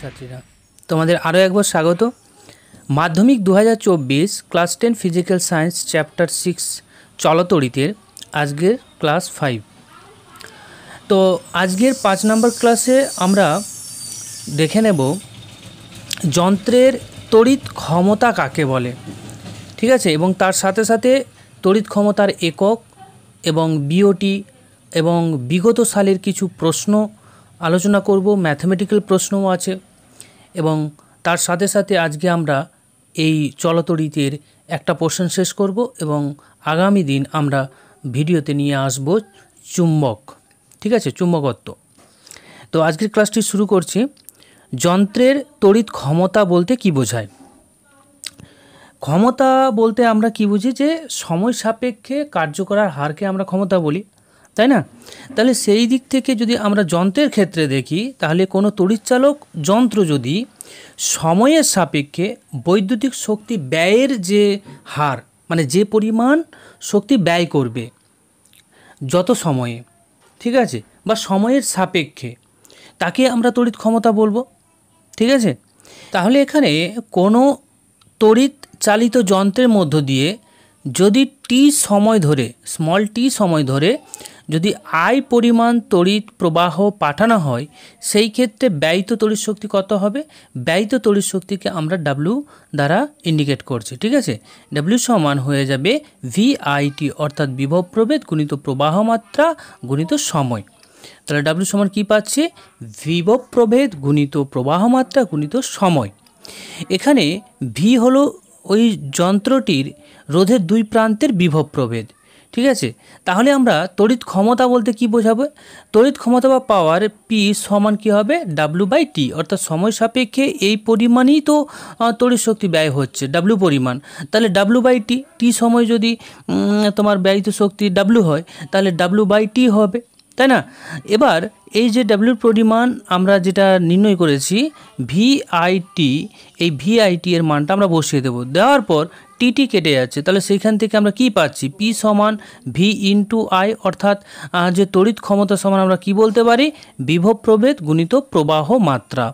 ছাত্রীরা তোমাদের আরও একবার স্বাগত মাধ্যমিক দু হাজার চব্বিশ class ten physical science chapter six চলতরিতের আজকের ক্লাস ফাইভ তো আজকের পাঁচ নম্বর ক্লাসে আমরা দেখে নেব যন্ত্রের তড়িৎ ক্ষমতা কাকে বলে ঠিক আছে এবং তার সাথে সাথে তড়িৎ ক্ষমতার একক এবং বিওটি এবং বিগত সালের কিছু প্রশ্ন আলোচনা করব ম্যাথমেটিক্যাল প্রশ্নও আছে এবং তার সাথে সাথে আজকে আমরা এই চলতরিতের একটা পোর্শন শেষ করব এবং আগামী দিন আমরা ভিডিওতে নিয়ে আসব চুম্বক ঠিক আছে চুম্বকত্ব তো আজকের ক্লাসটি শুরু করছি যন্ত্রের তড়িৎ ক্ষমতা বলতে কি বোঝায় ক্ষমতা বলতে আমরা কি বুঝি যে সময় সাপেক্ষে কার্য করার হারকে আমরা ক্ষমতা বলি তাই না তাহলে সেই দিক থেকে যদি আমরা যন্ত্রের ক্ষেত্রে দেখি তাহলে কোনো তড়িৎচালক যন্ত্র যদি সময়ের সাপেক্ষে বৈদ্যুতিক শক্তি ব্যয়ের যে হার মানে যে পরিমাণ শক্তি ব্যয় করবে যত সময়ে ঠিক আছে বা সময়ের সাপেক্ষে তাকে আমরা তড়িৎ ক্ষমতা বলবো ঠিক আছে তাহলে এখানে কোনো তড়িৎ চালিত যন্ত্রের মধ্য দিয়ে যদি টি সময় ধরে স্মল টি সময় ধরে যদি আয় পরিমাণ তড়িৎ প্রবাহ পাঠানো হয় সেই ক্ষেত্রে ব্যয়িত তড়িৎ শক্তি কত হবে ব্যয়িত তড়িৎ শক্তিকে আমরা ডাব্লিউ দ্বারা ইন্ডিকেট করছি ঠিক আছে ডাব্লিউ সমান হয়ে যাবে ভিআইটি অর্থাৎ বিভব প্রভেদ গুণিত প্রবাহ মাত্রা গুণিত সময় তাহলে ডাব্লিউ সমান কী পাচ্ছে বিভব প্রভেদ গুণিত প্রবাহ মাত্রা গুণিত সময় এখানে ভি হলো ওই যন্ত্রটির রোধের দুই প্রান্তের বিভব প্রভেদ ঠিক আছে তাহলে আমরা তড়িৎ ক্ষমতা বলতে কি বোঝাবো তড়িৎ ক্ষমতা বা পাওয়ার পি সমান কি হবে ডাব্লু বাই টি অর্থাৎ সময় সাপেক্ষে এই পরিমাণই তো তড়িৎ শক্তি ব্যয় হচ্ছে ডাব্লু পরিমাণ তাহলে ডাব্লু বাই টি টি সময় যদি তোমার ব্যয়িত শক্তি ডাব্লু হয় তাহলে ডাব্লু বাই টি হবে তাই না এবার এই যে ডাব্লুর পরিমাণ আমরা যেটা নির্ণয় করেছি ভিআইটি এই ভিআইটি এর মানটা আমরা বসিয়ে দেব দেওয়ার পর টিটি কেটে যাচ্ছে তাহলে সেইখান থেকে আমরা কি পাচ্ছি পি সমান ভি ইন্টু আই অর্থাৎ যে তড়িৎ ক্ষমতা সমান আমরা কি বলতে পারি বিভব প্রভেদ গুণিত প্রবাহ মাত্রা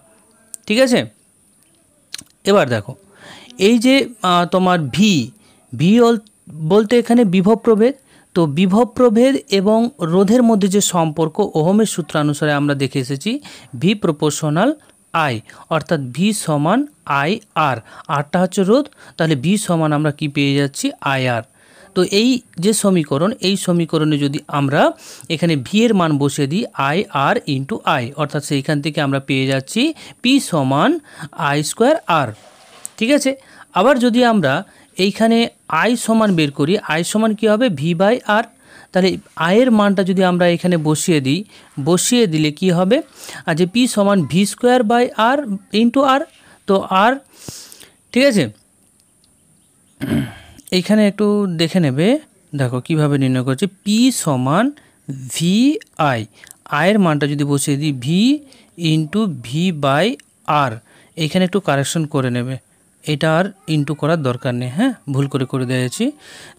ঠিক আছে এবার দেখো এই যে তোমার ভি ভি বলতে এখানে বিভব প্রভেদ তো বিভব প্রভেদ এবং রোধের মধ্যে যে সম্পর্ক ওহমের সূত্রানুসারে আমরা দেখে এসেছি ভি প্রপোর্শনাল আই অর্থাৎ ভি সমান আই আর আরটা হচ্ছে রোধ তাহলে ভি সমান আমরা কি পেয়ে যাচ্ছি আই আর তো এই যে সমীকরণ এই সমীকরণে যদি আমরা এখানে ভি এর মান বসে দিই আই আর ইন্টু আই অর্থাৎ সেইখান থেকে আমরা পেয়ে যাচ্ছি পি সমান আই স্কোয়ার আর ঠিক আছে আবার যদি আমরা এইখানে আই সমান বের করি আই সমান কী হবে ভি বাই আর তাহলে আয়ের মানটা যদি আমরা এখানে বসিয়ে দিই বসিয়ে দিলে কি হবে যে পি সমান V square by R into R তো আর ঠিক আছে এইখানে একটু দেখে নেবে দেখো কিভাবে নির্ণয় করছে পি সমান ভি আই আয়ের মানটা যদি বসিয়ে দিই V into V by R এখানে একটু কারেকশন করে নেবে এটা আর ইন্টু করার দরকার নেই হ্যাঁ ভুল করে করে দিয়েছি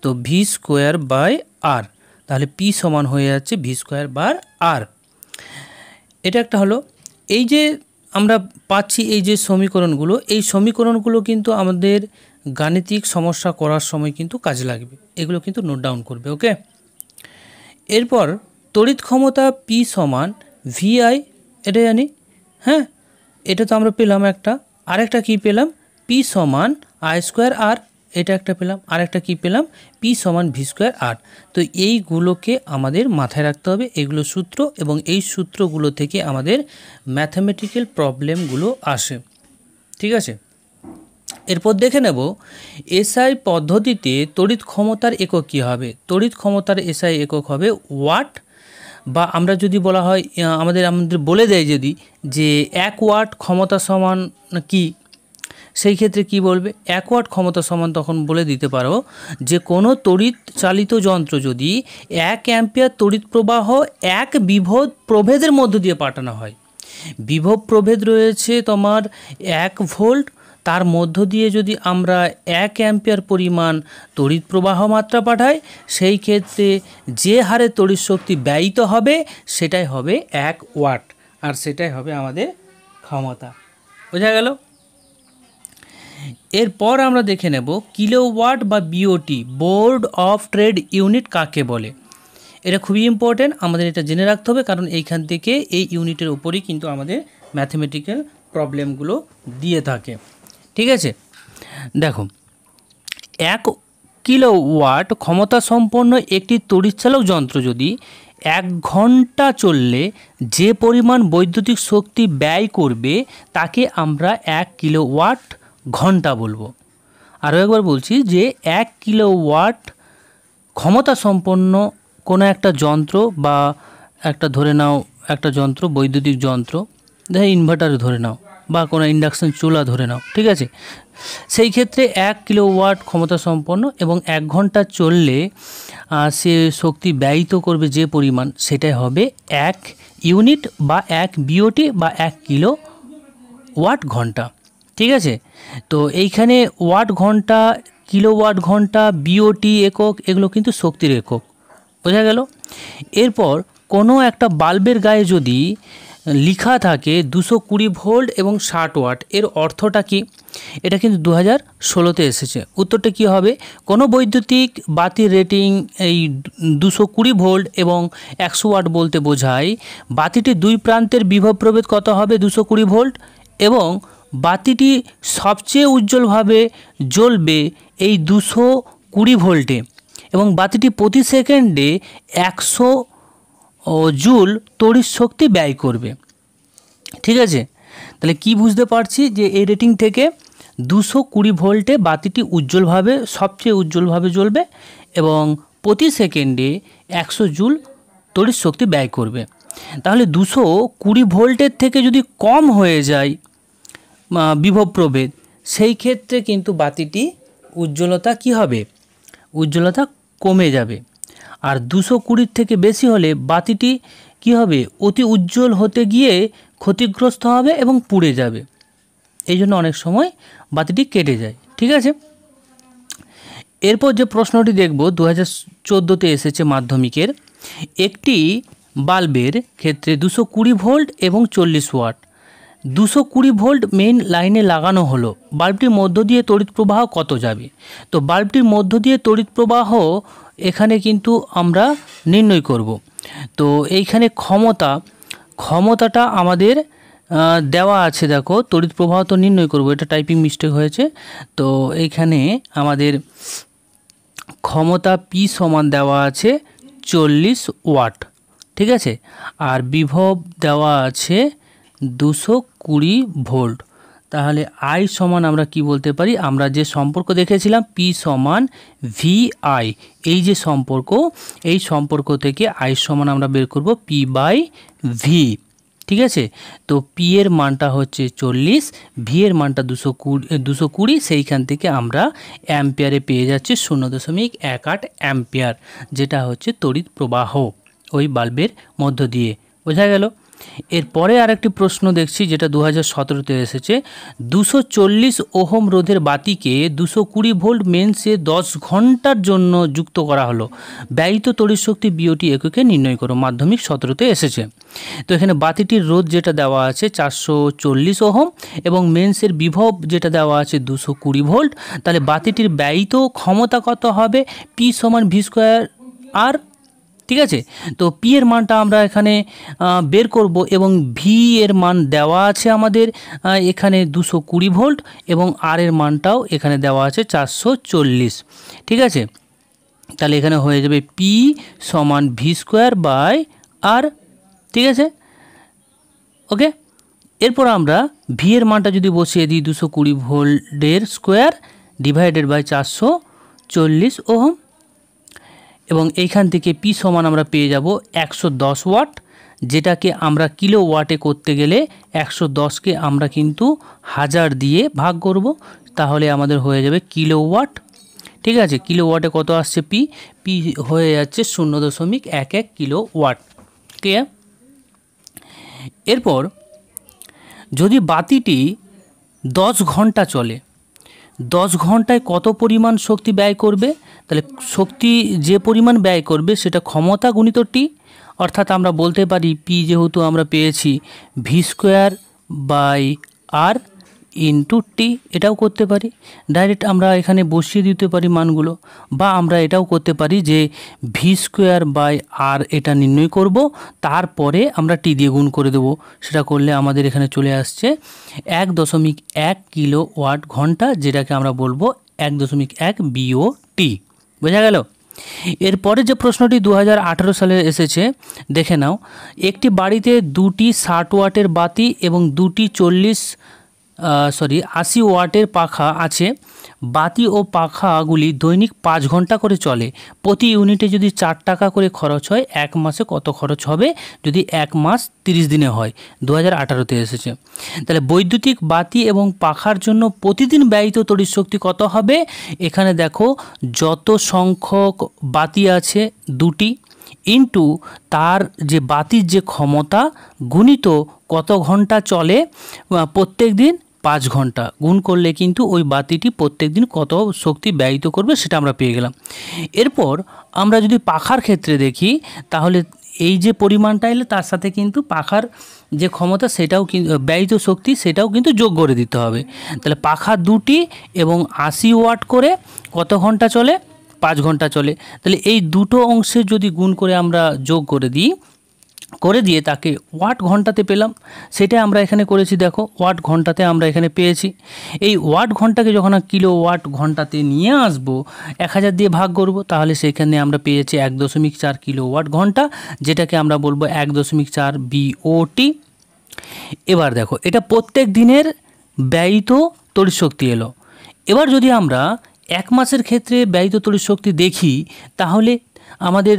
তো ভি স্কোয়ার বাই আর তাহলে পি সমান হয়ে যাচ্ছে ভি স্কোয়ার বার আর এটা একটা হলো এই যে আমরা পাচ্ছি এই যে সমীকরণগুলো এই সমীকরণগুলো কিন্তু আমাদের গাণিতিক সমস্যা করার সময় কিন্তু কাজে লাগবে এগুলো কিন্তু নোট ডাউন করবে ওকে এরপর তড়িৎ ক্ষমতা পি সমান ভিআই এটা জানি হ্যাঁ এটা তো আমরা পেলাম একটা আরেকটা কি পেলাম পি সমান আই স্কোয়ার আর এটা একটা পেলাম আর একটা কী পেলাম পি সমান ভি স্কোয়ার আর তো এইগুলোকে আমাদের মাথায় রাখতে হবে এগুলো সূত্র এবং এই সূত্রগুলো থেকে আমাদের ম্যাথামেটিক্যাল প্রবলেমগুলো আসে ঠিক আছে এরপর দেখে নেব এসআই পদ্ধতিতে তড়িৎ ক্ষমতার একক কী হবে তড়িৎ ক্ষমতার এসআই একক হবে ওয়াট বা আমরা যদি বলা হয় আমাদের আমাদের বলে দেয় যদি যে এক ওয়াট ক্ষমতা সমান কি সেই ক্ষেত্রে কি বলবে এক ক্ষমতা সমান তখন বলে দিতে পারো যে কোনো তড়িৎ চালিত যন্ত্র যদি এক অ্যাম্পিয়ার তড়িৎ প্রবাহ এক বিভদ প্রভেদের মধ্য দিয়ে পাঠানো হয় বিভব প্রভেদ রয়েছে তোমার এক ভোল্ট তার মধ্য দিয়ে যদি আমরা এক অ্যাম্পিয়ার পরিমাণ তড়িৎ প্রবাহ মাত্রা পাঠাই সেই ক্ষেত্রে যে হারে তড়িৎ শক্তি ব্যয়িত হবে সেটাই হবে এক ওয়াট আর সেটাই হবে আমাদের ক্ষমতা বোঝা গেল এরপর আমরা দেখে নেব কিলোওয়াট বা BOT board of trade unit কাকে বলে এটা খুবই ইম্পর্টেন্ট আমাদের এটা জেনে রাখতে হবে কারণ এইখান থেকে এই ইউনিটের ওপরই কিন্তু আমাদের ম্যাথমেটিক্যাল প্রবলেমগুলো দিয়ে থাকে ঠিক আছে দেখো এক কিলোওয়াট ক্ষমতা সম্পন্ন একটি তড়িৎচালক যন্ত্র যদি এক ঘন্টা চললে যে পরিমাণ বৈদ্যুতিক শক্তি ব্যয় করবে তাকে আমরা এক কিলোওয়াট ঘন্টা বলবো আরও একবার বলছি যে এক কিলো ওয়াট ক্ষমতা সম্পন্ন কোনো একটা যন্ত্র বা একটা ধরে নাও একটা যন্ত্র বৈদ্যুতিক যন্ত্র ইনভার্টার ধরে নাও বা কোনো ইন্ডাকশন চুলা ধরে নাও ঠিক আছে সেই ক্ষেত্রে এক কিলো ওয়াট ক্ষমতা সম্পন্ন এবং এক ঘন্টা চললে সে শক্তি ব্যয়িত করবে যে পরিমাণ সেটাই হবে এক ইউনিট বা এক বিওটি বা এক কিলো ওয়াট ঘন্টা ঠিক আছে তো এইখানে ওয়াট ঘন্টা কিলোওয়াট ঘন্টা বিওটি একক এগুলো কিন্তু শক্তির একক বোঝা গেল এরপর কোনো একটা বাল্বের গায়ে যদি লিখা থাকে দুশো কুড়ি ভোল্ট এবং ষাট ওয়াট এর অর্থটা কি এটা কিন্তু দু হাজার ষোলোতে এসেছে উত্তরটা কি হবে কোনো বৈদ্যুতিক বাতির রেটিং এই দুশো কুড়ি ভোল্ট এবং একশো ওয়াট বলতে বোঝায় বাতিটি দুই প্রান্তের বিভব প্রভেদ কত হবে দুশো কুড়ি ভোল্ট এবং বাতিটি সবচেয়ে উজ্জ্বলভাবে জ্বলবে এই দুশো কুড়ি ভোল্টে এবং বাতিটি প্রতি সেকেন্ডে একশো জুল তড়িৎ শক্তি ব্যয় করবে ঠিক আছে তাহলে কি বুঝতে পারছি যে এই রেটিং থেকে দুশো কুড়ি ভোল্টে বাতিটি উজ্জ্বলভাবে সবচেয়ে উজ্জ্বলভাবে জ্বলবে এবং প্রতি সেকেন্ডে একশো জুল তড়িৎ শক্তি ব্যয় করবে তাহলে দুশো কুড়ি ভোল্টের থেকে যদি কম হয়ে যায় বিভব প্রভেদ সেই ক্ষেত্রে কিন্তু বাতিটি উজ্জ্বলতা কি হবে উজ্জ্বলতা কমে যাবে আর দুশো কুড়ির থেকে বেশি হলে বাতিটি কি হবে অতি উজ্জ্বল হতে গিয়ে ক্ষতিগ্রস্ত হবে এবং পুড়ে যাবে এই জন্য অনেক সময় বাতিটি কেটে যায় ঠিক আছে এরপর যে প্রশ্নটি দেখব দু হাজার চোদ্দোতে এসেছে মাধ্যমিকের একটি বাল্বের ক্ষেত্রে দুশো কুড়ি ভোল্ট এবং চল্লিশ ওয়াট দুশো কুড়ি ভোল্ট মেন লাইনে লাগানো হলো বাল্বটির মধ্য দিয়ে তড়িৎ প্রবাহ কত যাবে তো বাল্বটির মধ্য দিয়ে তড়িৎ প্রবাহ এখানে কিন্তু আমরা নির্ণয় করব তো এইখানে ক্ষমতা ক্ষমতাটা আমাদের দেওয়া আছে দেখো তড়িৎ প্রবাহ তো নির্ণয় করব এটা টাইপিং মিস্টেক হয়েছে তো এইখানে আমাদের ক্ষমতা পি সমান দেওয়া আছে চল্লিশ ওয়াট ঠিক আছে আর বিভব দেওয়া আছে দুশো কুড়ি ভোল্ট তাহলে আই সমান আমরা কি বলতে পারি আমরা যে সম্পর্ক দেখেছিলাম পি সমান ভি আই এই যে সম্পর্ক এই সম্পর্ক থেকে আই সমান আমরা বের করব পি বাই ভি ঠিক আছে তো পি এর মানটা হচ্ছে চল্লিশ ভি এর মানটা দুশো কুড়ি দুশো কুড়ি সেইখান থেকে আমরা অ্যাম্পিয়ারে পেয়ে যাচ্ছি শূন্য দশমিক এক আট অ্যাম্পিয়ার যেটা হচ্ছে তড়িৎ প্রবাহ ওই বাল্বের মধ্য দিয়ে বোঝা গেল এরপরে আরেকটি প্রশ্ন দেখছি যেটা দু হাজার সতেরোতে এসেছে দুশো চল্লিশ ওহম রোধের বাতিকে দুশো কুড়ি ভোল্ট মেন্সে দশ ঘন্টার জন্য যুক্ত করা হলো ব্যয়িত তড়িৎশক্তি বিওটি এককে নির্ণয় করো মাধ্যমিক সতেরোতে এসেছে তো এখানে বাতিটির রোধ যেটা দেওয়া আছে চারশো চল্লিশ ওহম এবং মেন্সের বিভব যেটা দেওয়া আছে দুশো কুড়ি ভোল্ট তাহলে বাতিটির ব্যয়িত ক্ষমতা কত হবে পি সমান ভি স্কোয়ার আর ঠিক আছে তো পি এর মানটা আমরা এখানে বের করব এবং ভি এর মান দেওয়া আছে আমাদের এখানে দুশো কুড়ি ভোল্ট এবং আর এর মানটাও এখানে দেওয়া আছে চারশো চল্লিশ ঠিক আছে তাহলে এখানে হয়ে যাবে পি সমান ভি স্কোয়ার বাই আর ঠিক আছে ওকে এরপর আমরা ভি এর মানটা যদি বসিয়ে দিই দুশো কুড়ি ভোল্টের স্কোয়ার ডিভাইডেড বাই চারশো চল্লিশ ওহম এবং এইখান থেকে পি সমান আমরা পেয়ে যাব একশো ওয়াট যেটাকে আমরা কিলো ওয়াটে করতে গেলে একশো দশকে আমরা কিন্তু হাজার দিয়ে ভাগ করব তাহলে আমাদের হয়ে যাবে কিলো ওয়াট ঠিক আছে কিলো ওয়াটে কত আসছে পি পি হয়ে যাচ্ছে শূন্য দশমিক এক এক কিলো ওয়াট ক্লিয়ার এরপর যদি বাতিটি দশ ঘন্টা চলে দশ ঘন্টায় কত পরিমাণ শক্তি ব্যয় করবে তাহলে শক্তি যে পরিমাণ ব্যয় করবে সেটা ক্ষমতা গুণিত টি অর্থাৎ আমরা বলতে পারি পি যেহেতু আমরা পেয়েছি V square by R into T এটাও করতে পারি ডাইরেক্ট আমরা এখানে বসিয়ে দিতে পারি মানগুলো বা আমরা এটাও করতে পারি যে ভি স্কোয়ার বাই আর এটা নির্ণয় করব তারপরে আমরা টি দিয়ে গুণ করে দেব সেটা করলে আমাদের এখানে চলে আসছে এক দশমিক এক কিলো ওয়াট ঘন্টা যেটাকে আমরা বলবো এক দশমিক এক বিও টি বোঝা গেল এরপরে যে প্রশ্নটি দু সালে এসেছে দেখে নাও একটি বাড়িতে দুটি ষাট ওয়াটের বাতি এবং দুটি চল্লিশ সরি আশি ওয়াটের পাখা আছে বাতি ও পাখাগুলি দৈনিক পাঁচ ঘন্টা করে চলে প্রতি ইউনিটে যদি চার টাকা করে খরচ হয় এক মাসে কত খরচ হবে যদি এক মাস তিরিশ দিনে হয় দু হাজার আঠারোতে এসেছে তাহলে বৈদ্যুতিক বাতি এবং পাখার জন্য প্রতিদিন ব্যয়িত তড়িৎশক্তি কত হবে এখানে দেখো যত সংখ্যক বাতি আছে দুটি ইন্টু তার যে বাতির যে ক্ষমতা গুণিত কত ঘন্টা চলে প্রত্যেক দিন পাঁচ ঘন্টা গুণ করলে কিন্তু ওই বাতিটি প্রত্যেক দিন কত শক্তি ব্যয়িত করবে সেটা আমরা পেয়ে গেলাম এরপর আমরা যদি পাখার ক্ষেত্রে দেখি তাহলে এই যে পরিমাণটা এলে তার সাথে কিন্তু পাখার যে ক্ষমতা সেটাও কিন্তু ব্যয়িত শক্তি সেটাও কিন্তু যোগ করে দিতে হবে তাহলে পাখা দুটি এবং আশি ওয়াট করে কত ঘন্টা চলে পাঁচ ঘন্টা চলে তাহলে এই দুটো অংশে যদি গুণ করে আমরা যোগ করে দিই করে দিয়ে তাকে ওয়াট ঘন্টাতে পেলাম সেটা আমরা এখানে করেছি দেখো ওয়াট ঘন্টাতে আমরা এখানে পেয়েছি এই ওয়াট ঘন্টাকে যখন কিলো ওয়াট ঘন্টাতে নিয়ে আসব এক হাজার দিয়ে ভাগ করব তাহলে সেখানে আমরা পেয়েছি এক দশমিক চার কিলো ওয়াট ঘন্টা যেটাকে আমরা বলবো এক দশমিক চার বিওটি এবার দেখো এটা প্রত্যেক দিনের ব্যয়িত শক্তি এলো এবার যদি আমরা এক মাসের ক্ষেত্রে ব্যয়িত শক্তি দেখি তাহলে আমাদের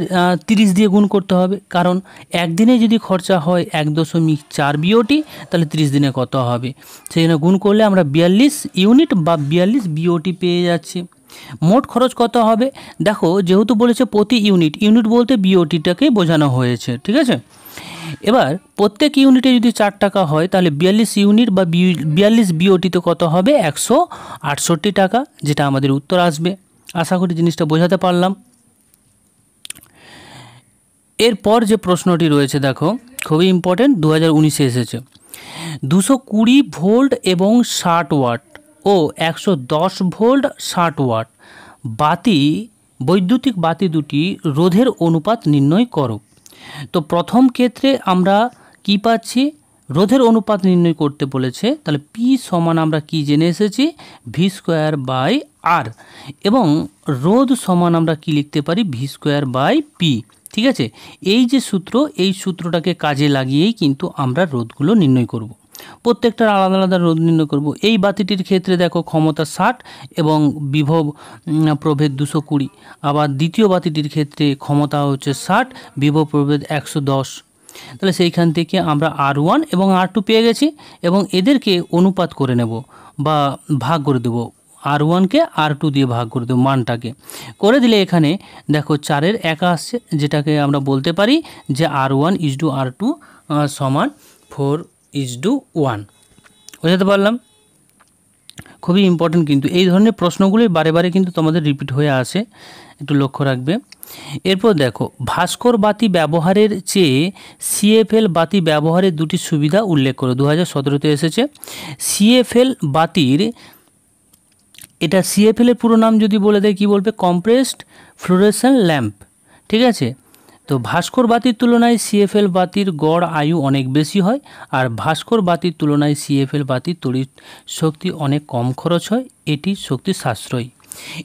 তিরিশ দিয়ে গুণ করতে হবে কারণ একদিনে যদি খরচা হয় এক দশমিক চার বিওটি তাহলে তিরিশ দিনে কত হবে সেই জন্য গুণ করলে আমরা বিয়াল্লিশ ইউনিট বা বিয়াল্লিশ বিওটি পেয়ে যাচ্ছি মোট খরচ কত হবে দেখো যেহেতু বলেছে প্রতি ইউনিট ইউনিট বলতে বিওটিটাকে বোঝানো হয়েছে ঠিক আছে এবার প্রত্যেক ইউনিটে যদি চার টাকা হয় তাহলে বিয়াল্লিশ ইউনিট বা বিয়াল্লিশ বিওটিতে কত হবে একশো আটষট্টি টাকা যেটা আমাদের উত্তর আসবে আশা করি জিনিসটা বোঝাতে পারলাম এরপর যে প্রশ্নটি রয়েছে দেখো খুবই ইম্পর্টেন্ট দু হাজার উনিশে এসেছে দুশো কুড়ি ভোল্ট এবং ষাট ওয়াট ও একশো দশ ভোল্ট ষাট ওয়াট বাতি বৈদ্যুতিক বাতি দুটি রোধের অনুপাত নির্ণয় করো তো প্রথম ক্ষেত্রে আমরা কি পাচ্ছি রোধের অনুপাত নির্ণয় করতে বলেছে তাহলে পি সমান আমরা কি জেনে এসেছি ভি স্কোয়ার বাই আর এবং রোধ সমান আমরা কি লিখতে পারি ভি স্কোয়ার বাই পি ঠিক আছে এই যে সূত্র এই সূত্রটাকে কাজে লাগিয়েই কিন্তু আমরা রোধগুলো নির্ণয় করব। প্রত্যেকটার আলাদা আলাদা রোধ নির্ণয় করব এই বাতিটির ক্ষেত্রে দেখো ক্ষমতা ষাট এবং বিভব প্রভেদ দুশো কুড়ি আবার দ্বিতীয় বাতিটির ক্ষেত্রে ক্ষমতা হচ্ছে ষাট বিভব প্রভেদ একশো দশ তাহলে সেইখান থেকে আমরা আর ওয়ান এবং আর টু পেয়ে গেছি এবং এদেরকে অনুপাত করে নেব বা ভাগ করে দেবো আর ওয়ানকে আর টু দিয়ে ভাগ করে দেবো মানটাকে করে দিলে এখানে দেখো চারের একা আসছে যেটাকে আমরা বলতে পারি যে R one is to R two সমান ফোর ইজ ডু ওয়ান বোঝাতে পারলাম খুবই ইম্পর্টেন্ট কিন্তু এই ধরনের প্রশ্নগুলোই বারে বারে কিন্তু তোমাদের রিপিট হয়ে আসে একটু লক্ষ্য রাখবে এরপর দেখো ভাস্কর বাতি ব্যবহারের চেয়ে সিএফএল বাতি ব্যবহারের দুটি সুবিধা উল্লেখ করো দু হাজার সতেরোতে এসেছে সিএফএল বাতির এটা সিএফএল এর পুরো নাম যদি বলে দেয় কি বলবে কম্প্রেসড ফ্লোরেসেন্ট ল্যাম্প ঠিক আছে তো ভাস্কর বাতির তুলনায় সিএফএল বাতির গড় আয়ু অনেক বেশি হয় আর ভাস্কর বাতির তুলনায় সিএফএল বাতির তড়িৎ শক্তি অনেক কম খরচ হয় এটি শক্তি সাশ্রয়ী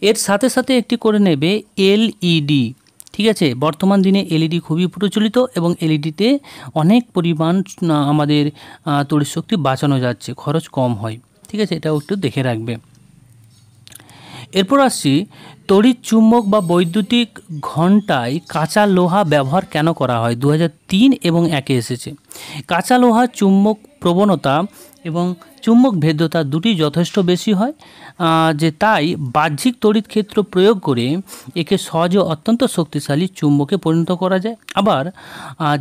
এর সাথে সাথে একটি করে নেবে এলইডি e ঠিক আছে বর্তমান দিনে এলইডি e খুবই প্রচলিত এবং এলইডিতে e অনেক পরিমাণ আমাদের তড়িৎ শক্তি বাঁচানো যাচ্ছে খরচ কম হয় ঠিক আছে এটাও একটু দেখে রাখবে এরপর আসছি তড়িৎ চুম্বক বা বৈদ্যুতিক ঘণ্টায় কাঁচা লোহা ব্যবহার কেন করা হয় দু এবং একে এসেছে কাঁচা লোহা চুম্বক প্রবণতা এবং চুম্বক ভেদ্যতা দুটি যথেষ্ট বেশি হয় যে তাই বাহ্যিক তড়িৎ ক্ষেত্র প্রয়োগ করে একে সহজে অত্যন্ত শক্তিশালী চুম্বকে পরিণত করা যায় আবার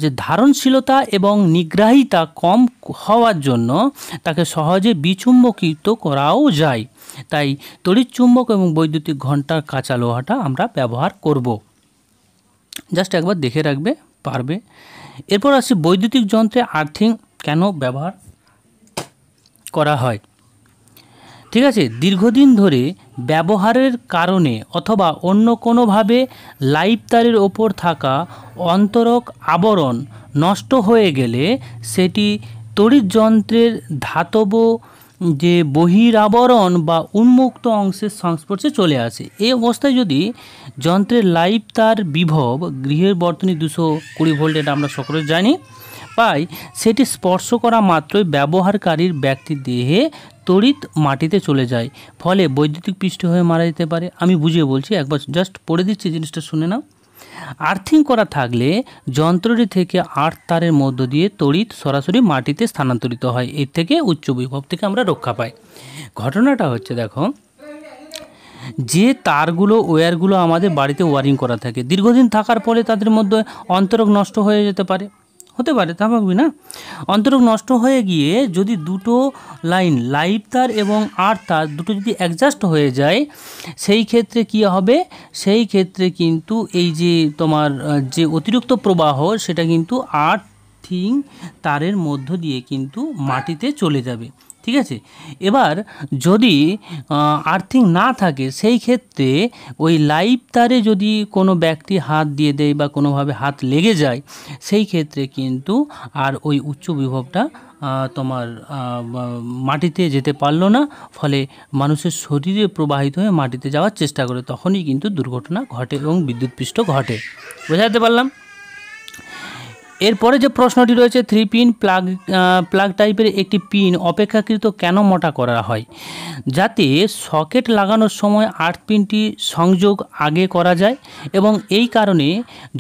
যে ধারণশীলতা এবং নিগ্রাহিতা কম হওয়ার জন্য তাকে সহজে বিচুম্বকিত করাও যায় তাই তড়িৎ চুম্বক এবং বৈদ্যুতিক ঘণ্টার কাঁচা লোহাটা আমরা ব্যবহার করব জাস্ট একবার দেখে রাখবে পারবে এরপর আসি বৈদ্যুতিক যন্ত্রে আর্থিং কেন ব্যবহার করা হয় ঠিক আছে দীর্ঘদিন ধরে ব্যবহারের কারণে অথবা অন্য কোনোভাবে লাইভ তারের ওপর থাকা অন্তরক আবরণ নষ্ট হয়ে গেলে সেটি তড়িৎযন্ত্রের ধাতব যে বহিরাবরণ বা উন্মুক্ত অংশের সংস্পর্শে চলে আসে এই অবস্থায় যদি যন্ত্রের লাইভ তার বিভব গৃহের বর্তনী দুশো কুড়ি ভোল্ট এটা আমরা সকলে জানি পাই সেটি স্পর্শ করা মাত্রই ব্যবহারকারীর ব্যক্তি দেহে তড়িৎ মাটিতে চলে যায় ফলে বৈদ্যুতিক পৃষ্ঠ হয়ে মারা যেতে পারে আমি বুঝিয়ে বলছি একবার জাস্ট পড়ে দিচ্ছি জিনিসটা শুনে নাও আর্থিং করা থাকলে যন্ত্রটি থেকে আর্থ তারের মধ্য দিয়ে তড়িৎ সরাসরি মাটিতে স্থানান্তরিত হয় এর থেকে উচ্চ বিভব থেকে আমরা রক্ষা পাই ঘটনাটা হচ্ছে দেখো যে তারগুলো ওয়্যারগুলো আমাদের বাড়িতে ওয়ারিং করা থাকে দীর্ঘদিন থাকার ফলে তাদের মধ্যে অন্তরক নষ্ট হয়ে যেতে পারে হতে পারে তা ভাববি না অন্তরক নষ্ট হয়ে গিয়ে যদি দুটো লাইন লাইভ তার এবং আর তার দুটো যদি অ্যাডজাস্ট হয়ে যায় সেই ক্ষেত্রে কি হবে সেই ক্ষেত্রে কিন্তু এই যে তোমার যে অতিরিক্ত প্রবাহ সেটা কিন্তু আর থিং তারের মধ্য দিয়ে কিন্তু মাটিতে চলে যাবে ঠিক আছে এবার যদি আর্থিং না থাকে সেই ক্ষেত্রে ওই লাইভ তারে যদি কোনো ব্যক্তি হাত দিয়ে দেয় বা কোনোভাবে হাত লেগে যায় সেই ক্ষেত্রে কিন্তু আর ওই উচ্চ বিভবটা তোমার মাটিতে যেতে পারলো না ফলে মানুষের শরীরে প্রবাহিত হয়ে মাটিতে যাওয়ার চেষ্টা করে তখনই কিন্তু দুর্ঘটনা ঘটে এবং বিদ্যুৎপৃষ্ট ঘটে বোঝাতে পারলাম এরপরে যে প্রশ্নটি রয়েছে থ্রি পিন প্লাগ প্লাগ টাইপের একটি পিন অপেক্ষাকৃত কেন মোটা করা হয় যাতে সকেট লাগানোর সময় আর্থ পিনটি সংযোগ আগে করা যায় এবং এই কারণে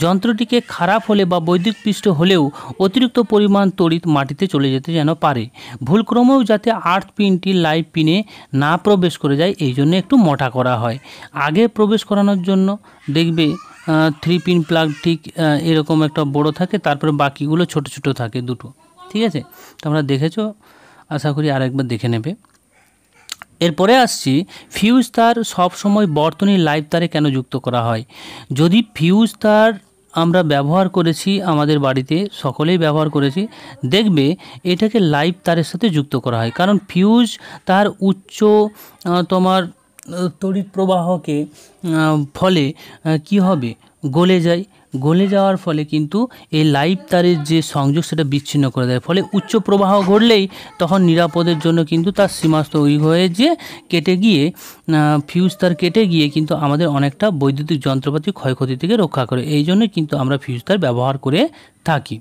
যন্ত্রটিকে খারাপ হলে বা বৈদ্যুতিক পৃষ্ঠ হলেও অতিরিক্ত পরিমাণ তড়িৎ মাটিতে চলে যেতে যেন পারে ভুলক্রমেও যাতে আর্থ পিনটি লাইভ পিনে না প্রবেশ করে যায় এই জন্য একটু মোটা করা হয় আগে প্রবেশ করানোর জন্য দেখবে থ্রি পিন প্লাগ ঠিক এরকম একটা বড় থাকে তারপরে বাকিগুলো ছোট ছোট থাকে দুটো ঠিক আছে তোমরা দেখেছো আশা করি আরেকবার দেখে নেবে এরপরে আসছি ফিউজ তার সবসময় বর্তনী লাইভ তারে কেন যুক্ত করা হয় যদি ফিউজ তার আমরা ব্যবহার করেছি আমাদের বাড়িতে সকলেই ব্যবহার করেছি দেখবে এটাকে লাইভ তারের সাথে যুক্ত করা হয় কারণ ফিউজ তার উচ্চ তোমার তড়িৎ প্রবাহকে ফলে কি হবে গলে যায় গলে যাওয়ার ফলে কিন্তু এই লাইভ তারের যে সংযোগ সেটা বিচ্ছিন্ন করে দেয় ফলে উচ্চ প্রবাহ ঘটলেই তখন নিরাপদের জন্য কিন্তু তার সীমাস্ত ওই হয়ে যে কেটে গিয়ে ফিউজ তার কেটে গিয়ে কিন্তু আমাদের অনেকটা বৈদ্যুতিক যন্ত্রপাতি ক্ষয়ক্ষতি থেকে রক্ষা করে এই জন্য কিন্তু আমরা ফিউজ তার ব্যবহার করে থাকি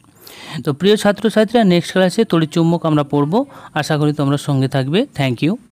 তো প্রিয় ছাত্রছাত্রীরা নেক্সট ক্লাসে তড়িৎ চুম্বক আমরা পড়ব আশা করি তোমরা সঙ্গে থাকবে থ্যাংক ইউ